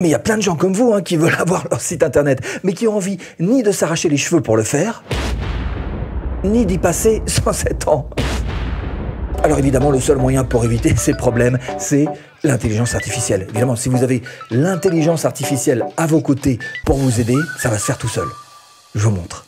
Mais il y a plein de gens comme vous hein, qui veulent avoir leur site internet, mais qui ont envie ni de s'arracher les cheveux pour le faire, ni d'y passer 107 ans. Alors évidemment, le seul moyen pour éviter ces problèmes, c'est l'intelligence artificielle. Évidemment, si vous avez l'intelligence artificielle à vos côtés pour vous aider, ça va se faire tout seul. Je vous montre.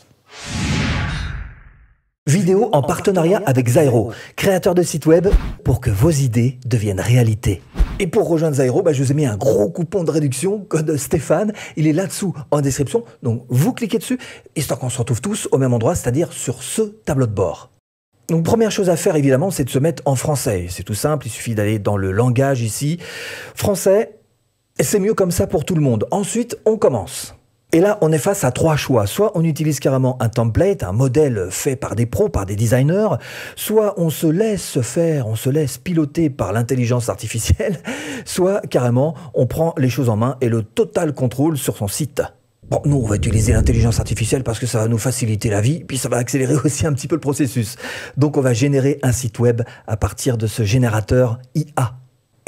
Vidéo en partenariat avec Zairo, créateur de sites web, pour que vos idées deviennent réalité. Et pour rejoindre Zairo, bah, je vous ai mis un gros coupon de réduction, code Stéphane. Il est là-dessous en description. Donc vous cliquez dessus, Et histoire qu'on se retrouve tous au même endroit, c'est-à-dire sur ce tableau de bord. Donc première chose à faire évidemment, c'est de se mettre en français. C'est tout simple, il suffit d'aller dans le langage ici. Français, c'est mieux comme ça pour tout le monde. Ensuite, on commence. Et là, on est face à trois choix. Soit on utilise carrément un template, un modèle fait par des pros, par des designers, soit on se laisse faire, on se laisse piloter par l'intelligence artificielle, soit carrément on prend les choses en main et le total contrôle sur son site. Bon, nous, on va utiliser l'intelligence artificielle parce que ça va nous faciliter la vie, puis ça va accélérer aussi un petit peu le processus. Donc, on va générer un site web à partir de ce générateur IA.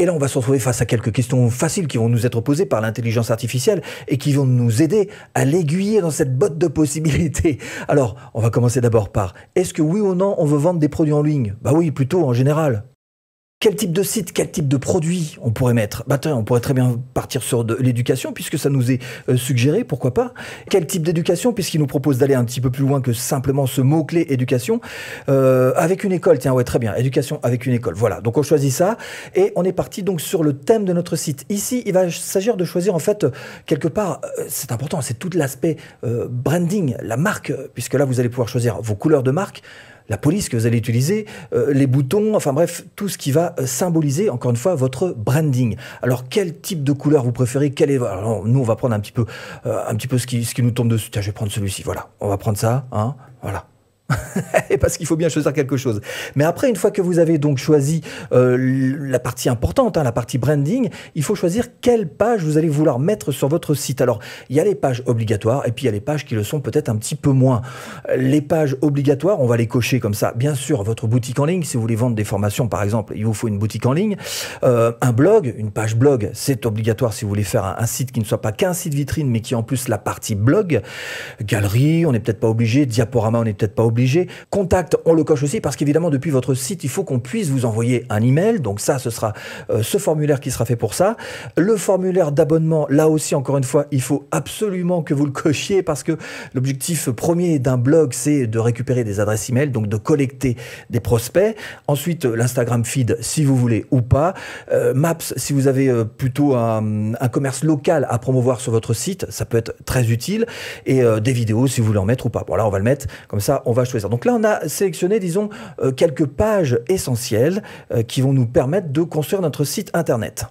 Et là, on va se retrouver face à quelques questions faciles qui vont nous être posées par l'intelligence artificielle et qui vont nous aider à l'aiguiller dans cette botte de possibilités. Alors, on va commencer d'abord par est-ce que oui ou non on veut vendre des produits en ligne Bah oui, plutôt en général quel type de site, quel type de produit on pourrait mettre bah, tiens, On pourrait très bien partir sur de l'éducation, puisque ça nous est euh, suggéré, pourquoi pas Quel type d'éducation, puisqu'il nous propose d'aller un petit peu plus loin que simplement ce mot-clé éducation, euh, avec une école, tiens, ouais, très bien, éducation avec une école, voilà. Donc on choisit ça, et on est parti donc sur le thème de notre site. Ici, il va s'agir de choisir, en fait, quelque part, euh, c'est important, c'est tout l'aspect branding, la marque, puisque là, vous allez pouvoir choisir vos couleurs de marque, la police que vous allez utiliser, euh, les boutons, enfin bref, tout ce qui va euh, symboliser, encore une fois, votre branding. Alors, quel type de couleur vous préférez est... Nous, on va prendre un petit peu, euh, un petit peu ce, qui, ce qui nous tombe dessus. Tiens, je vais prendre celui-ci, voilà. On va prendre ça, hein, voilà. parce qu'il faut bien choisir quelque chose. Mais après, une fois que vous avez donc choisi euh, la partie importante, hein, la partie branding, il faut choisir quelle page vous allez vouloir mettre sur votre site. Alors, il y a les pages obligatoires et puis il y a les pages qui le sont peut-être un petit peu moins. Les pages obligatoires, on va les cocher comme ça. Bien sûr, votre boutique en ligne, si vous voulez vendre des formations, par exemple, il vous faut une boutique en ligne, euh, un blog, une page blog, c'est obligatoire si vous voulez faire un, site qui ne soit pas qu'un site vitrine, mais qui en plus la partie blog, galerie, on n'est peut-être pas obligé, diaporama, on n'est peut-être pas obligé Contact, on le coche aussi parce qu'évidemment, depuis votre site, il faut qu'on puisse vous envoyer un email. Donc ça, ce sera euh, ce formulaire qui sera fait pour ça. Le formulaire d'abonnement, là aussi, encore une fois, il faut absolument que vous le cochiez parce que l'objectif premier d'un blog, c'est de récupérer des adresses email, donc de collecter des prospects. Ensuite, l'Instagram feed, si vous voulez ou pas. Euh, Maps, si vous avez euh, plutôt un, commerce local à promouvoir sur votre site, ça peut être très utile. Et des vidéos, si vous voulez en mettre ou pas. Voilà, on va le mettre. Comme ça, on va donc là, on a sélectionné, disons, euh, quelques pages essentielles euh, qui vont nous permettre de construire notre site Internet.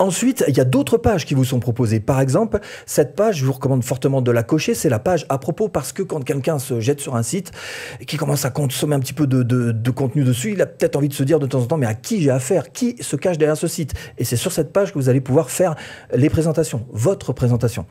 Ensuite, il y a d'autres pages qui vous sont proposées. Par exemple, cette page, je vous recommande fortement de la cocher, c'est la page à propos parce que quand quelqu'un se jette sur un site et qu'il commence à consommer un petit peu de, contenu dessus, il a peut-être envie de se dire de temps en temps, mais à qui j'ai affaire Qui se cache derrière ce site Et c'est sur cette page que vous allez pouvoir faire les présentations, votre présentation.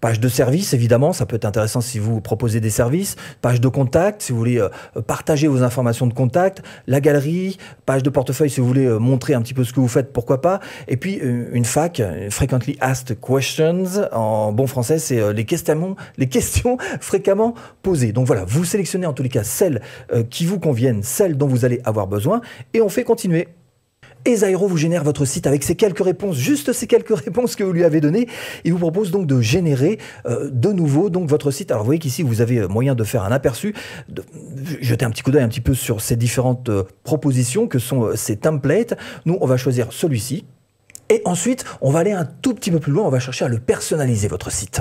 Page de service, évidemment, ça peut être intéressant si vous proposez des services. Page de contact, si vous voulez euh, partager vos informations de contact. La galerie, page de portefeuille, si vous voulez euh, montrer un petit peu ce que vous faites, pourquoi pas. Et puis, euh, une fac, Frequently Asked Questions, en bon français, c'est euh, les, questions, fréquemment posées. Donc voilà, vous sélectionnez en tous les cas celles euh, qui vous conviennent, celles dont vous allez avoir besoin, et on fait continuer. Et Zairo vous génère votre site avec ces quelques réponses, juste ces quelques réponses que vous lui avez données. Il vous propose donc de générer euh, de nouveau donc votre site. Alors vous voyez qu'ici vous avez moyen de faire un aperçu, de jeter un petit coup d'œil un petit peu sur ces différentes propositions que sont ces templates. Nous on va choisir celui-ci et ensuite, on va aller un tout petit peu plus loin, on va chercher à le personnaliser, votre site.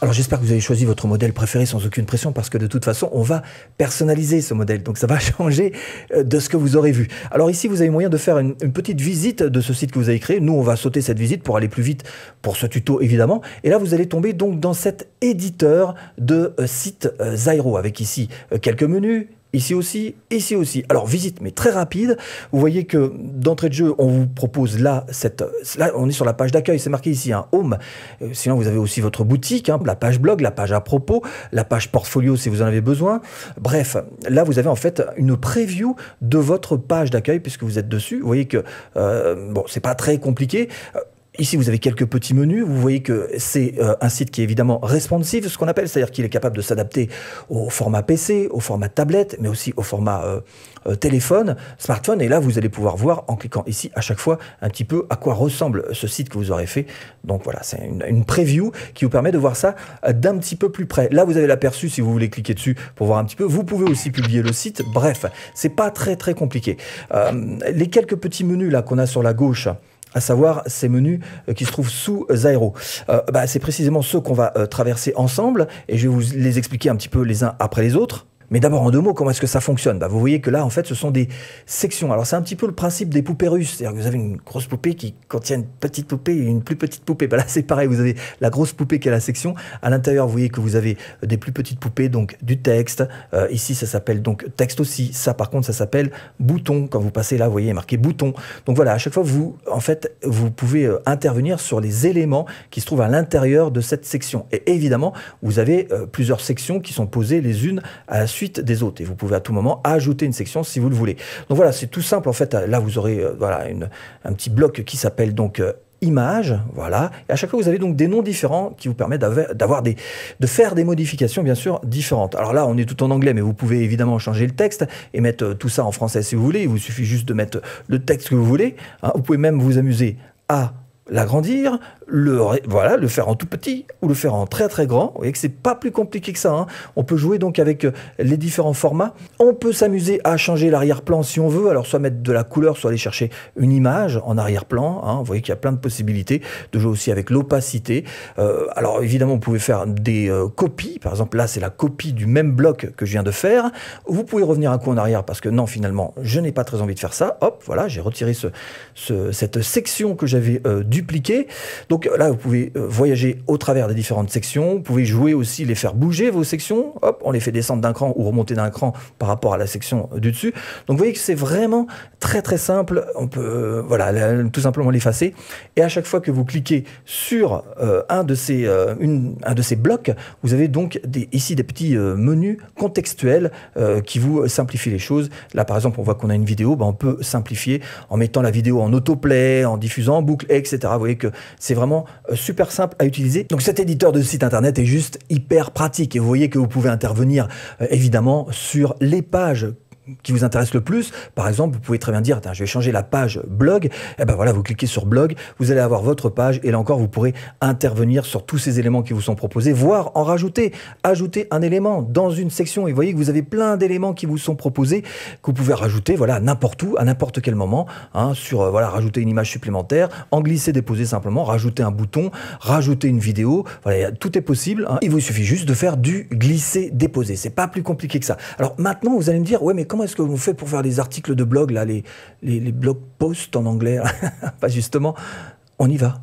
Alors j'espère que vous avez choisi votre modèle préféré sans aucune pression parce que de toute façon, on va personnaliser ce modèle. Donc ça va changer euh, de ce que vous aurez vu. Alors ici, vous avez moyen de faire une, petite visite de ce site que vous avez créé. Nous, on va sauter cette visite pour aller plus vite pour ce tuto évidemment. Et là, vous allez tomber donc dans cet éditeur de euh, site euh, Zyro avec ici quelques menus, Ici aussi, ici aussi. Alors visite, mais très rapide. Vous voyez que d'entrée de jeu, on vous propose là, cette, là on est sur la page d'accueil, c'est marqué ici, un hein, home. Euh, sinon, vous avez aussi votre boutique, hein, la page blog, la page à propos, la page portfolio si vous en avez besoin. Bref, là, vous avez en fait une preview de votre page d'accueil puisque vous êtes dessus. Vous voyez que, euh, bon, c'est pas très compliqué. Euh, Ici, vous avez quelques petits menus. Vous voyez que c'est euh, un site qui est évidemment responsive, ce qu'on appelle, c'est-à-dire qu'il est capable de s'adapter au format PC, au format tablette, mais aussi au format euh, euh, téléphone, smartphone. Et là, vous allez pouvoir voir en cliquant ici à chaque fois un petit peu à quoi ressemble ce site que vous aurez fait. Donc voilà, c'est une, une, preview qui vous permet de voir ça d'un petit peu plus près. Là, vous avez l'aperçu si vous voulez cliquer dessus pour voir un petit peu. Vous pouvez aussi publier le site. Bref, c'est pas très très compliqué. les quelques petits menus là qu'on a sur la gauche à savoir ces menus euh, qui se trouvent sous Zairo. Euh, bah, c'est précisément ceux qu'on va euh, traverser ensemble et je vais vous les expliquer un petit peu les uns après les autres. Mais d'abord, en deux mots, comment est-ce que ça fonctionne bah, Vous voyez que là, en fait, ce sont des sections. Alors, c'est un petit peu le principe des poupées russes. C'est-à-dire que vous avez une grosse poupée qui contient une petite poupée et une plus petite poupée. Bah, là, c'est pareil. Vous avez la grosse poupée qui est la section. À l'intérieur, vous voyez que vous avez euh, des plus petites poupées, donc du texte. Euh, ici, ça s'appelle donc texte aussi. Ça, par contre, ça s'appelle bouton. Quand vous passez là, vous voyez, marqué bouton. Donc voilà, à chaque fois, vous, en fait, vous pouvez euh, intervenir sur les éléments qui se trouvent à l'intérieur de cette section. Et évidemment, vous avez plusieurs sections qui sont posées les unes à la suite suite des autres. Et vous pouvez à tout moment ajouter une section si vous le voulez. Donc voilà, c'est tout simple en fait. Là, vous aurez euh, voilà, une, un petit bloc qui s'appelle donc euh, image voilà. Et à chaque fois, vous avez donc des noms différents qui vous permettent d'avoir des, de faire des modifications, bien sûr, différentes. Alors là, on est tout en anglais, mais vous pouvez évidemment changer le texte et mettre euh, tout ça en français si vous voulez. Il vous suffit juste de mettre le texte que vous voulez. Hein. Vous pouvez même vous amuser à l'agrandir, le, voilà, le faire en tout petit ou le faire en très très grand. Vous voyez que c'est pas plus compliqué que ça. Hein. On peut jouer donc avec euh, les différents formats. On peut s'amuser à changer l'arrière-plan si on veut. Alors soit mettre de la couleur, soit aller chercher une image en arrière-plan. Hein. Vous voyez qu'il y a plein de possibilités de jouer aussi avec l'opacité. Euh, alors évidemment, vous pouvez faire des euh, copies. Par exemple, là, c'est la copie du même bloc que je viens de faire. Vous pouvez revenir un coup en arrière parce que non, finalement, je n'ai pas très envie de faire ça. Hop, voilà, j'ai retiré ce, cette section que j'avais du dupliquer. Donc là, vous pouvez euh, voyager au travers des différentes sections. Vous pouvez jouer aussi, les faire bouger vos sections. Hop, on les fait descendre d'un cran ou remonter d'un cran par rapport à la section euh, du dessus. Donc vous voyez que c'est vraiment très très simple. On peut euh, voilà tout simplement l'effacer. Et à chaque fois que vous cliquez sur un de ces de ces blocs, vous avez donc des, ici des petits menus contextuels qui vous simplifient les choses. Là par exemple, on voit qu'on a une vidéo, ben, on peut simplifier en mettant la vidéo en autoplay, en diffusant en boucle, etc. Vous voyez que c'est vraiment euh, super simple à utiliser. Donc cet éditeur de site internet est juste hyper pratique et vous voyez que vous pouvez intervenir euh, évidemment sur les pages qui vous intéresse le plus. Par exemple, vous pouvez très bien dire, je vais changer la page blog. Et eh ben voilà, vous cliquez sur blog, vous allez avoir votre page et là encore, vous pourrez intervenir sur tous ces éléments qui vous sont proposés, voire en rajouter, ajouter un élément dans une section. Et vous voyez que vous avez plein d'éléments qui vous sont proposés que vous pouvez rajouter, voilà, n'importe où, à n'importe quel moment, hein, sur euh, voilà, rajouter une image supplémentaire, en glisser, déposer simplement, rajouter un bouton, rajouter une vidéo. Voilà, tout est possible. Hein. Il vous suffit juste de faire du glisser, déposer. C'est pas plus compliqué que ça. Alors maintenant, vous allez me dire, ouais, mais comment comment est-ce que vous faites pour faire des articles de blog, là, les, les, blog posts en anglais Pas justement, on y va.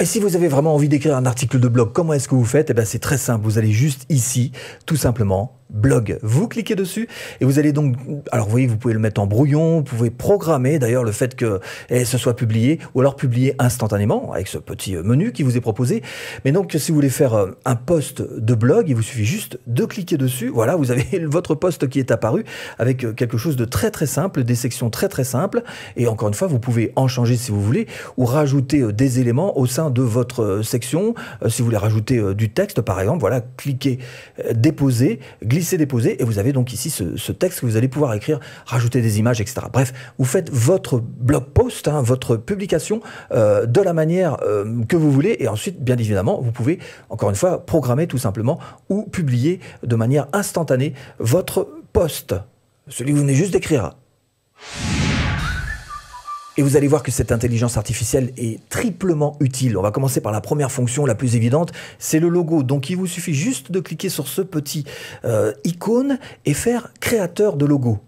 et si vous avez vraiment envie d'écrire un article de blog, comment est-ce que vous faites et eh bien, c'est très simple. Vous allez juste ici, tout simplement, blog. Vous cliquez dessus et vous allez donc, alors vous voyez, vous pouvez le mettre en brouillon, vous pouvez programmer d'ailleurs le fait que eh, ce soit publié ou alors publié instantanément avec ce petit euh, menu qui vous est proposé. Mais donc, si vous voulez faire euh, un post de blog, il vous suffit juste de cliquer dessus. Voilà, vous avez votre poste qui est apparu avec euh, quelque chose de très très simple, des sections très très simples. Et encore une fois, vous pouvez en changer si vous voulez ou rajouter des éléments au sein de votre section. Si vous voulez rajouter du texte, par exemple, voilà, cliquez, déposer, glisser glisser-déposer, et vous avez donc ici ce, texte que vous allez pouvoir écrire, rajouter des images, etc. Bref, vous faites votre blog post, hein, votre publication euh, de la manière euh, que vous voulez, et ensuite, bien évidemment, vous pouvez, encore une fois, programmer tout simplement ou publier de manière instantanée votre post, celui que vous venez juste d'écrire. Et vous allez voir que cette intelligence artificielle est triplement utile. On va commencer par la première fonction, la plus évidente, c'est le logo. Donc il vous suffit juste de cliquer sur ce petit euh, icône et faire créateur de logo.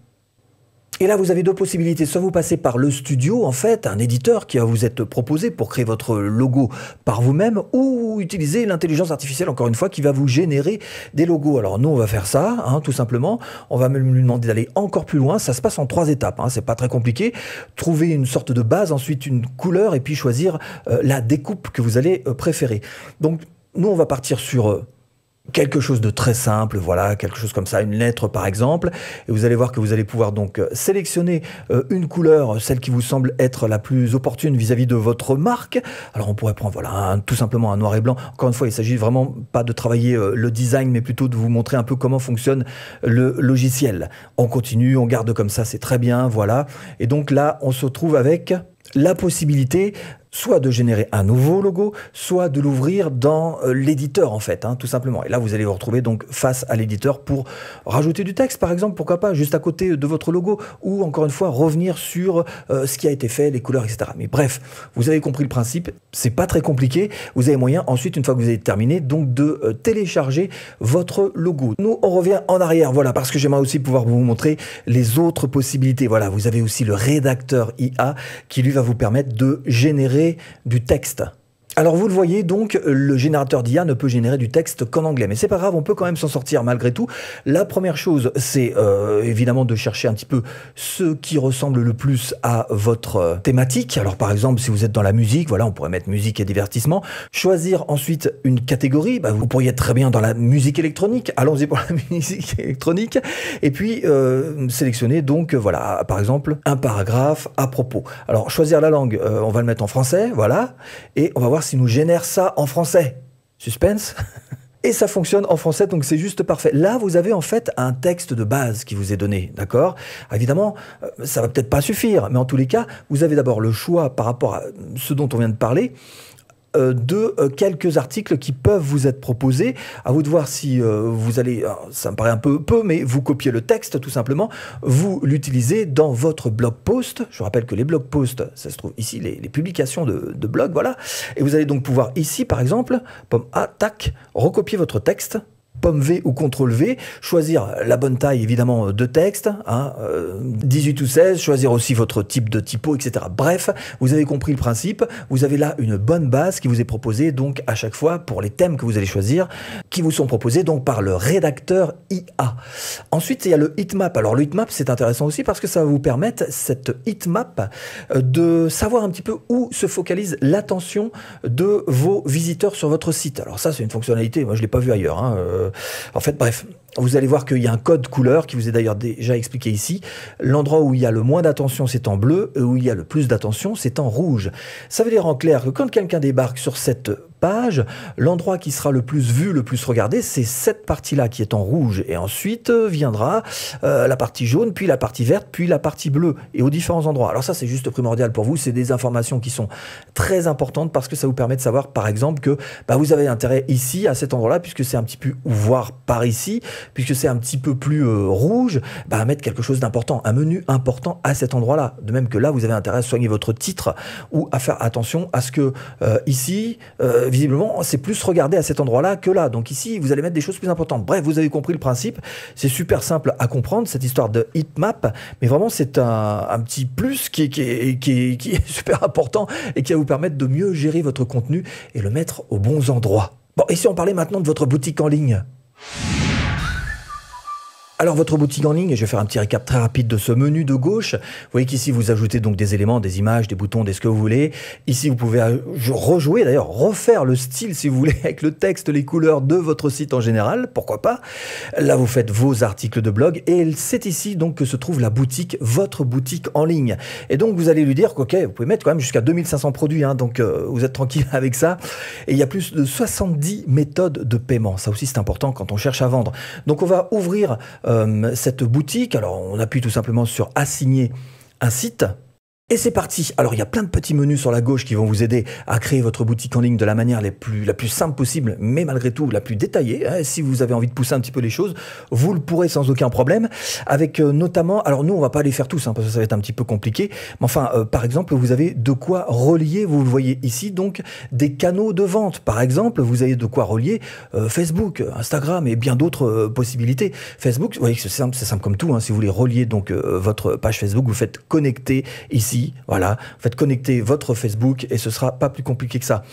Et là, vous avez deux possibilités. Soit vous passez par le studio, en fait, un éditeur qui va vous être proposé pour créer votre logo par vous-même, ou utiliser l'intelligence artificielle, encore une fois, qui va vous générer des logos. Alors nous, on va faire ça, hein, tout simplement. On va même lui demander d'aller encore plus loin. Ça se passe en trois étapes. Ce hein. C'est pas très compliqué. Trouver une sorte de base, ensuite une couleur, et puis choisir euh, la découpe que vous allez euh, préférer. Donc nous, on va partir sur euh, quelque chose de très simple, voilà, quelque chose comme ça, une lettre par exemple, et vous allez voir que vous allez pouvoir donc euh, sélectionner euh, une couleur, euh, celle qui vous semble être la plus opportune vis-à-vis de votre marque. Alors on pourrait prendre voilà, tout simplement un noir et blanc. Encore une fois, il s'agit vraiment pas de travailler le design, mais plutôt de vous montrer un peu comment fonctionne le logiciel. On continue, on garde comme ça, c'est très bien, voilà. Et donc là, on se retrouve avec la possibilité soit de générer un nouveau logo, soit de l'ouvrir dans euh, l'éditeur en fait, hein, tout simplement. Et là, vous allez vous retrouver donc face à l'éditeur pour rajouter du texte, par exemple, pourquoi pas, juste à côté de votre logo, ou encore une fois revenir sur euh, ce qui a été fait, les couleurs, etc. Mais bref, vous avez compris le principe, c'est pas très compliqué. Vous avez moyen ensuite, une fois que vous avez terminé, donc de euh, télécharger votre logo. Nous, on revient en arrière, voilà, parce que j'aimerais aussi pouvoir vous montrer les autres possibilités. Voilà, vous avez aussi le rédacteur IA qui lui va vous permettre de générer du texte. Alors vous le voyez donc, le générateur d'IA ne peut générer du texte qu'en anglais, mais c'est pas grave, on peut quand même s'en sortir malgré tout. La première chose, c'est euh, évidemment de chercher un petit peu ce qui ressemble le plus à votre euh, thématique. Alors par exemple, si vous êtes dans la musique, voilà, on pourrait mettre musique et divertissement. Choisir ensuite une catégorie, bah, vous pourriez être très bien dans la musique électronique. Allons-y pour la musique électronique. Et puis euh, sélectionner donc voilà, par exemple, un paragraphe à propos. Alors choisir la langue, on va le mettre en français, voilà, et on va voir si si nous génère ça en français Suspense Et ça fonctionne en français, donc c'est juste parfait. Là, vous avez en fait un texte de base qui vous est donné, d'accord Évidemment, euh, ça va peut-être pas suffire, mais en tous les cas, vous avez d'abord le choix par rapport à ce dont on vient de parler euh, de euh, quelques articles qui peuvent vous être proposés. À vous de voir si euh, vous allez, ça me paraît un peu peu, mais vous copiez le texte tout simplement, vous l'utilisez dans votre blog post. Je rappelle que les blog posts, ça se trouve ici, les, publications de, blog, voilà. Et vous allez donc pouvoir ici, par exemple, pomme attaque, recopier votre texte pomme V ou contrôle V, choisir la bonne taille évidemment de texte, 18 hein, euh, ou 16, choisir aussi votre type de typo, etc. Bref, vous avez compris le principe, vous avez là une bonne base qui vous est proposée donc à chaque fois pour les thèmes que vous allez choisir, qui vous sont proposés donc par le rédacteur IA. Ensuite, il y a le heatmap. Alors le heatmap, c'est intéressant aussi parce que ça va vous permettre, cette heatmap, euh, de savoir un petit peu où se focalise l'attention de vos visiteurs sur votre site. Alors ça, c'est une fonctionnalité, moi je ne l'ai pas vu ailleurs. Hein, euh, euh, en fait, bref, vous allez voir qu'il y a un code couleur qui vous est d'ailleurs déjà expliqué ici. L'endroit où il y a le moins d'attention, c'est en bleu, et euh, où il y a le plus d'attention, c'est en rouge. Ça veut dire en clair que quand quelqu'un débarque sur cette page, l'endroit qui sera le plus vu, le plus regardé, c'est cette partie-là qui est en rouge. Et ensuite euh, viendra euh, la partie jaune, puis la partie verte, puis la partie bleue, et aux différents endroits. Alors ça, c'est juste primordial pour vous. C'est des informations qui sont très importantes parce que ça vous permet de savoir, par exemple, que bah, vous avez intérêt ici, à cet endroit-là, puisque c'est un petit peu, ou voir par ici, puisque c'est un petit peu plus euh, rouge, bah, à mettre quelque chose d'important, un menu important à cet endroit-là. De même que là, vous avez intérêt à soigner votre titre ou à faire attention à ce que ici, visiblement, c'est plus regardé à cet endroit-là que là. Donc ici, vous allez mettre des choses plus importantes. Bref, vous avez compris le principe. C'est super simple à comprendre, cette histoire de map, Mais vraiment, c'est un, petit plus qui, qui est super important et qui va vous permettre de mieux gérer votre contenu et le mettre aux bons endroits. Bon, et si on parlait maintenant de votre boutique en ligne alors votre boutique en ligne, je vais faire un petit récap très rapide de ce menu de gauche. Vous voyez qu'ici vous ajoutez donc des éléments, des images, des boutons, des ce que vous voulez. Ici vous pouvez euh, rejouer d'ailleurs, refaire le style si vous voulez avec le texte, les couleurs de votre site en général, pourquoi pas. Là vous faites vos articles de blog et c'est ici donc que se trouve la boutique, votre boutique en ligne. Et donc vous allez lui dire ok, vous pouvez mettre quand même jusqu'à 2500 produits, hein, donc euh, vous êtes tranquille avec ça. Et il y a plus de 70 méthodes de paiement. Ça aussi c'est important quand on cherche à vendre. Donc on va ouvrir euh, euh, cette boutique. Alors, on appuie tout simplement sur assigner un site et c'est parti. Alors il y a plein de petits menus sur la gauche qui vont vous aider à créer votre boutique en ligne de la manière la plus simple possible, mais malgré tout la plus détaillée. Hein. Si vous avez envie de pousser un petit peu les choses, vous le pourrez sans aucun problème. Avec euh, notamment, alors nous on va pas les faire tous hein, parce que ça va être un petit peu compliqué. Mais enfin, euh, par exemple, vous avez de quoi relier. Vous le voyez ici, donc des canaux de vente. Par exemple, vous avez de quoi relier euh, Facebook, Instagram et bien d'autres possibilités. Facebook, vous voyez c'est simple, c'est simple comme tout. Hein. Si vous voulez relier donc votre page Facebook, vous faites connecter ici voilà, faites connecter votre Facebook et ce sera pas plus compliqué que ça.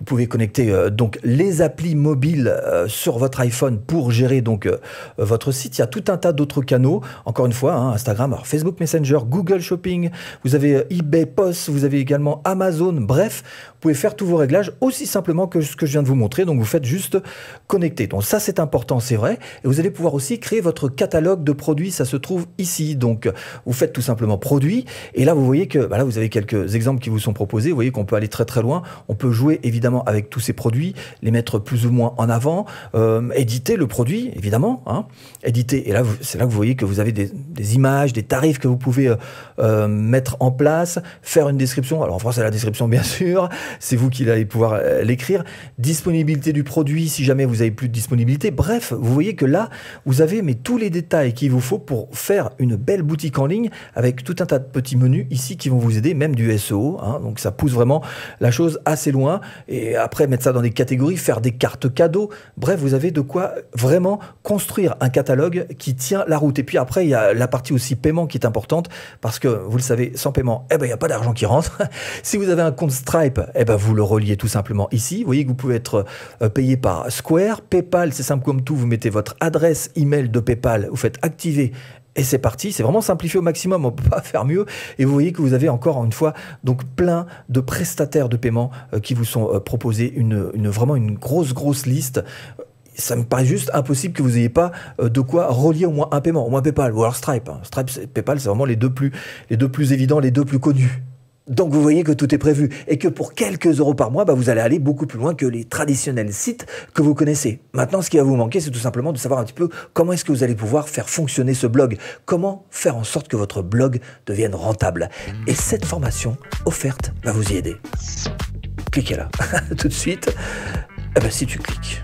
Vous pouvez connecter euh, donc les applis mobiles euh, sur votre iPhone pour gérer donc euh, votre site. Il y a tout un tas d'autres canaux. Encore une fois, hein, Instagram, Facebook Messenger, Google Shopping. Vous avez eBay Post. Vous avez également Amazon. Bref, vous pouvez faire tous vos réglages aussi simplement que ce que je viens de vous montrer. Donc vous faites juste connecter. Donc ça c'est important, c'est vrai. Et vous allez pouvoir aussi créer votre catalogue de produits. Ça se trouve ici. Donc vous faites tout simplement produits. Et là vous voyez que bah là vous avez quelques exemples qui vous sont proposés. Vous voyez qu'on peut aller très très loin. On peut jouer évidemment avec tous ces produits, les mettre plus ou moins en avant, euh, éditer le produit, évidemment, hein. éditer. Et là, c'est là que vous voyez que vous avez des, images, des tarifs que vous pouvez euh, euh, mettre en place, faire une description. Alors en France, c'est la description, bien sûr, c'est vous qui allez pouvoir l'écrire. Disponibilité du produit, si jamais vous avez plus de disponibilité. Bref, vous voyez que là, vous avez mais, tous les détails qu'il vous faut pour faire une belle boutique en ligne avec tout un tas de petits menus ici qui vont vous aider, même du SEO. Hein. donc ça pousse vraiment la chose assez loin. Et et après mettre ça dans des catégories, faire des cartes cadeaux. Bref, vous avez de quoi vraiment construire un catalogue qui tient la route. Et puis après, il y a la partie aussi paiement qui est importante parce que vous le savez, sans paiement, eh ben, il n'y a pas d'argent qui rentre. si vous avez un compte Stripe, eh ben, vous le reliez tout simplement ici. Vous voyez que vous pouvez être euh, payé par Square, PayPal, c'est simple comme tout. Vous mettez votre adresse email de PayPal, vous faites activer et c'est parti, c'est vraiment simplifié au maximum, on peut pas faire mieux. Et vous voyez que vous avez encore une fois donc plein de prestataires de paiement euh, qui vous sont euh, proposés, une, vraiment une grosse, grosse liste ça me paraît juste impossible que vous n'ayez pas euh, de quoi relier au moins un paiement, au moins PayPal ou alors Stripe. Hein. Stripe, PayPal, c'est vraiment les deux plus, les deux plus évidents, les deux plus connus. Donc vous voyez que tout est prévu et que pour quelques euros par mois, bah, vous allez aller beaucoup plus loin que les traditionnels sites que vous connaissez. Maintenant, ce qui va vous manquer, c'est tout simplement de savoir un petit peu comment est-ce que vous allez pouvoir faire fonctionner ce blog, comment faire en sorte que votre blog devienne rentable. Et cette formation offerte va vous y aider. Cliquez là, tout de suite. Eh ben, si tu cliques.